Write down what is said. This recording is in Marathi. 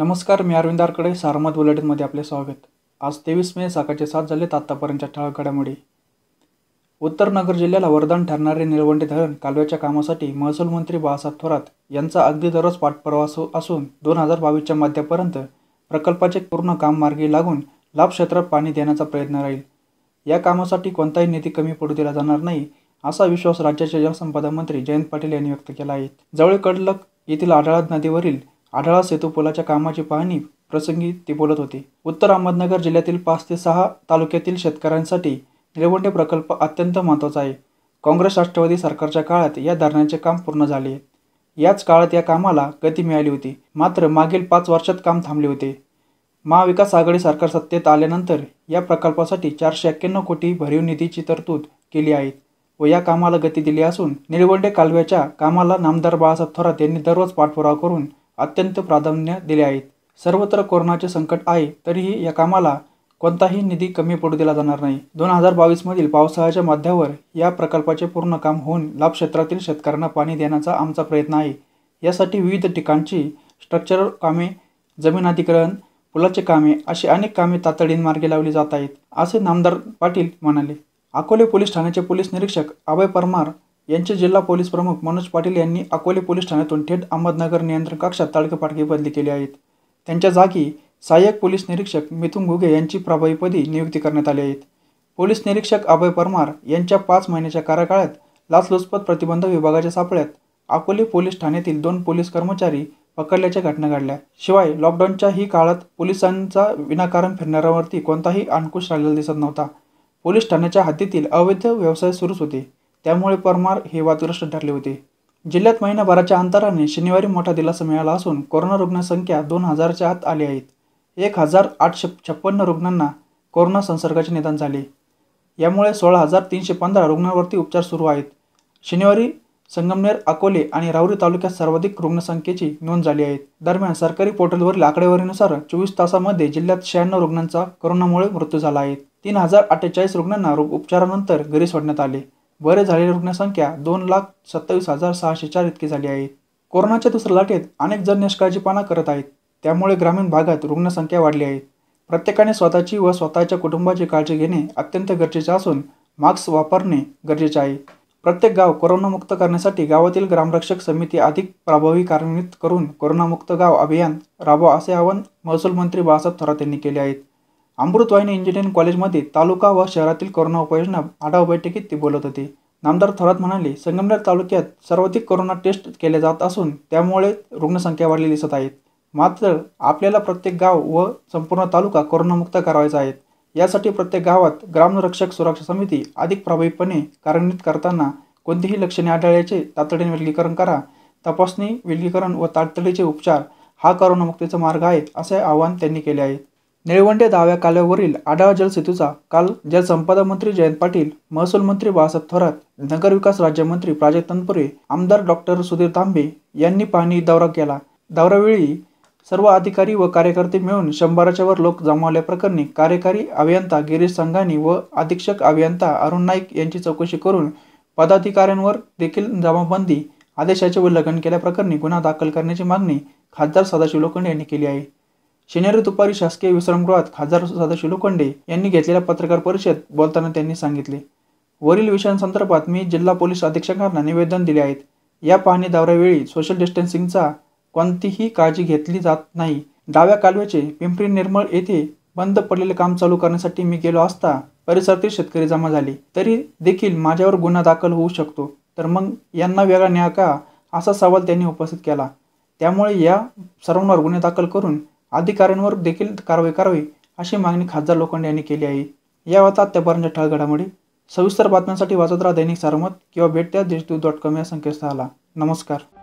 नमस्कार मी अरविंदारकडे सारमत बुलेटिनमध्ये आपले स्वागत आज तेवीस मे सकाळचे सात झालेत आत्तापर्यंतच्या ठळक घडामोडी उत्तर नगर जिल्ह्याला वरदान ठरणारे निळवंडे धरण कालव्याच्या कामासाठी महसूल मंत्री बाळासाहेब थोरात यांचा अगदी दररोज पाठपुरावा असून दोन हजार बावीसच्या मध्यापर्यंत प्रकल्पाचे पूर्ण काम मार्गी लागून लाभ क्षेत्रात पाणी देण्याचा प्रयत्न राहील या कामासाठी कोणताही निधी कमी पडू दिला जाणार नाही असा विश्वास राज्याचे जलसंपदा मंत्री जयंत पाटील यांनी व्यक्त केला आहे जवळ कडलक येथील आढळत नदीवरील आढळा सेतू पुलाच्या कामाची पाहणी प्रसंगी ते बोलत होते उत्तर अहमदनगर जिल्ह्यातील पाच ते सहा तालुक्यातील शेतकऱ्यांसाठी निळवंडे प्रकल्प अत्यंत महत्त्वाचा आहे काँग्रेस राष्ट्रवादी सरकारच्या काळात या धरणाचे काम पूर्ण झाले याच काळात या कामाला गती मिळाली होती मात्र मागील पाच वर्षात काम थांबले होते महाविकास आघाडी सरकार सत्तेत आल्यानंतर या प्रकल्पासाठी चारशे एक्क्याण्णव कोटी भरीव निधीची तरतूद केली आहे व या कामाला गती दिली असून निळवंडे कालव्याच्या कामाला नामदार बाळासाहेब थोरात यांनी दररोज पाठपुरावा करून अत्यंत प्राधान्य दिले आहेत सर्वत्र कोरोनाचे संकट आहे तरीही या कामाला कोणताही निधी कमी पडू दिला जाणार नाही दोन हजार बावीसमधील पावसाळ्याच्या माध्यावर या प्रकल्पाचे पूर्ण काम होऊन लाभ क्षेत्रातील शेतकऱ्यांना पाणी देण्याचा आमचा प्रयत्न आहे यासाठी विविध ठिकाणची स्ट्रक्चरल कामे जमीन अधिग्रहण पुलाचे कामे अशी अनेक कामे तातडीने मार्गे लावली जात आहेत असे नामदार पाटील म्हणाले अकोले पोलीस ठाण्याचे पोलीस निरीक्षक अभय परमार यांचे जिल्हा पोलीस प्रमुख मनोज पाटील यांनी अकोले पोलीस ठाण्यातून थेट अहमदनगर नियंत्रण कक्षात पाटके बदली केली आहेत त्यांच्या जागी सहाय्यक पोलीस निरीक्षक मिथुन घुगे यांची प्रभावीपदी नियुक्ती करण्यात आली आहेत पोलीस निरीक्षक अभय परमार यांच्या पाच महिन्याच्या कार्यकाळात लाचलुचपत प्रतिबंध विभागाच्या सापळ्यात अकोले पोलीस ठाण्यातील दोन पोलीस कर्मचारी पकडल्याच्या घटना घडल्या शिवाय लॉकडाऊनच्या ही काळात पोलिसांचा विनाकारण फिरणाऱ्यावरती कोणताही अंकुश राहिलेला दिसत नव्हता पोलीस ठाण्याच्या हद्दीतील अवैध व्यवसाय सुरूच होते त्यामुळे परमार हे वादग्रस्त ठरले होते जिल्ह्यात महिनाभराच्या अंतराने शनिवारी मोठा दिलासा मिळाला असून कोरोना रुग्णसंख्या दोन हजारच्या आत आली आहेत एक हजार आठशे छप्पन्न रुग्णांना कोरोना संसर्गाचे निदान झाले यामुळे सोळा हजार तीनशे पंधरा रुग्णांवरती उपचार सुरू आहेत शनिवारी संगमनेर अकोले आणि राहुरी तालुक्यात सर्वाधिक रुग्णसंख्येची नोंद झाली आहे दरम्यान सरकारी पोर्टलवरील आकडेवारीनुसार चोवीस तासामध्ये जिल्ह्यात शहाण्णव रुग्णांचा कोरोनामुळे मृत्यू झाला आहे तीन हजार अठ्ठेचाळीस रुग्णांना उपचारानंतर घरी सोडण्यात आले बरे झालेल्या रुग्णसंख्या दोन लाख सत्तावीस हजार सहाशे चार इतकी झाली आहे कोरोनाच्या दुसऱ्या लाटेत अनेक जण निष्काळजीपणा करत आहेत त्यामुळे ग्रामीण भागात रुग्णसंख्या वाढली आहे प्रत्येकाने स्वतःची व स्वतःच्या कुटुंबाची काळजी घेणे अत्यंत गरजेचे असून मास्क वापरणे गरजेचे आहे प्रत्येक गाव कोरोनामुक्त करण्यासाठी गावातील ग्रामरक्षक समिती अधिक प्रभावी कार्यान्वित करून कोरोनामुक्त गाव अभियान राबवा असे आवाहन महसूल मंत्री बाळासाहेब थोरात यांनी केले आहेत अमृतवाहिनी इंजिनिअरिंग कॉलेजमध्ये तालुका व शहरातील कोरोना उपाययोजना आढावा बैठकीत ते बोलत होते नामदार थोरात म्हणाले संगमनेर तालुक्यात सर्वाधिक कोरोना टेस्ट केल्या जात असून त्यामुळे रुग्णसंख्या वाढलेली दिसत आहेत मात्र आपल्याला प्रत्येक गाव व संपूर्ण तालुका कोरोनामुक्त करायचा आहे यासाठी प्रत्येक गावात ग्रामरक्षक सुरक्षा समिती अधिक प्रभावीपणे कार्यान्वित करताना कोणतीही लक्षणे आढळल्याचे तातडीने विलगीकरण करा तपासणी विलगीकरण व तातडीचे उपचार हा करोनामुक्तीचा मार्ग आहे असे आवाहन त्यांनी केले आहे निळवंडे दहाव्या काल्यावरील आढावा जलसेतूचा काल जलसंपदा मंत्री जयंत पाटील महसूल मंत्री बाळासाहेब थोरात नगरविकास राज्यमंत्री प्राजक्त तनपुरे आमदार डॉक्टर सुधीर तांबे यांनी पाहणी दौरा केला दौऱ्यावेळी सर्व अधिकारी व कार्यकर्ते मिळून शंभराच्या वर लोक जमावल्याप्रकरणी कार्यकारी अभियंता गिरीश संघानी व अधीक्षक अभियंता अरुण नाईक यांची चौकशी करून पदाधिकाऱ्यांवर देखील जमाबंदी आदेशाचे उल्लंघन केल्याप्रकरणी गुन्हा दाखल करण्याची मागणी खासदार सदाशिव लोखंडे यांनी केली आहे शनिवारी दुपारी शासकीय विश्रामगृहात खासदार सदाशिव लोखंडे यांनी घेतलेल्या पत्रकार परिषदेत बोलताना त्यांनी सांगितले वरील विषयांसंदर्भात मी जिल्हा पोलीस अधीक्षकांना निवेदन दिले आहेत या पाहणी दौऱ्यावेळी सोशल डिस्टन्सिंगचा कोणतीही काळजी घेतली जात नाही डाव्या कालव्याचे पिंपरी निर्मळ येथे बंद पडलेले काम चालू करण्यासाठी मी गेलो असता परिसरातील शेतकरी जमा झाले तरी देखील माझ्यावर गुन्हा दाखल होऊ शकतो तर मग यांना वेगळा न्या का असा सवाल त्यांनी उपस्थित केला त्यामुळे या सर्वांवर गुन्हे दाखल करून अधिकाऱ्यांवर देखील कारवाई करावी अशी मागणी खासदार लोखंडे यांनी केली आहे या वाचा आत्तापर्यंत ठळगडामुळे घडामोडी सविस्तर बातम्यांसाठी वाचत राहा दैनिक सारमत किंवा भेट द्या देशदूत डॉट कॉम या संकेतस्थळाला नमस्कार